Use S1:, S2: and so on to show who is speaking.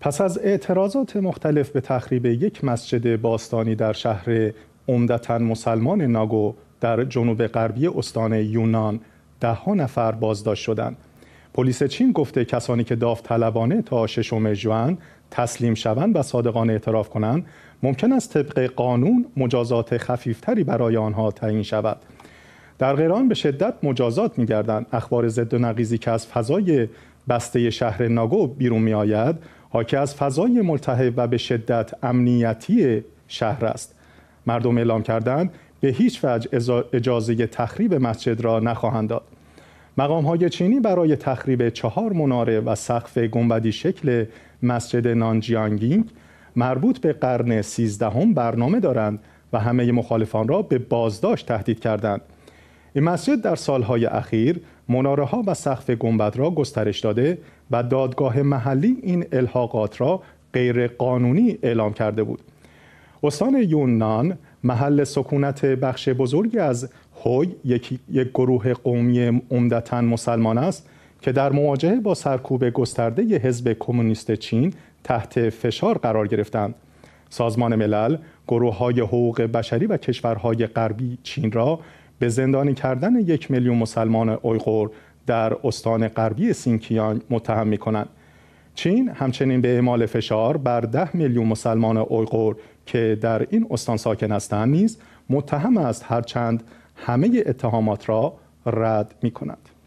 S1: پس از اعتراضات مختلف به تخریب یک مسجد باستانی در شهر عمدتا مسلمان ناگو در جنوب غربی استان یونان ده ها نفر بازداشت شدند. پلیس چین گفته کسانی که داوطلبانه تا ششم جوان تسلیم شوند و صادقان اعتراف کنند ممکن است طبق قانون مجازات خفیفتری برای آنها تعیین شود در غیران به شدت مجازات می‌گردند اخبار ضد و نقیزی که از فضای بسته شهر ناگو بیرون می‌آید. حاکی از فضای ملتهب و به شدت امنیتی شهر است مردم اعلام کردند به هیچ وجه اجازه تخریب مسجد را نخواهند داد مقام های چینی برای تخریب چهار مناره و سقف گنبدی شکل مسجد نانجیانگینگ مربوط به قرن سیزدهم برنامه دارند و همه مخالفان را به بازداشت تهدید کردند این مسجد در سالهای اخیر مناره ها و سقف گنبد را گسترش داده و دادگاه محلی این الحاقات را غیر قانونی اعلام کرده بود. استان یونان محل سکونت بخش بزرگی از هوی یک, گروه قومی عمدتا مسلمان است که در مواجهه با سرکوب گسترده ی حزب کمونیست چین تحت فشار قرار گرفتند. سازمان ملل گروه های حقوق بشری و کشورهای غربی چین را به زندانی کردن یک میلیون مسلمان اویغور در استان غربی سینکیان متهم می کنند. چین همچنین به اعمال فشار بر ده میلیون مسلمان اویغور که در این استان ساکن هستند نیز متهم است هرچند همه اتهامات را رد می کند.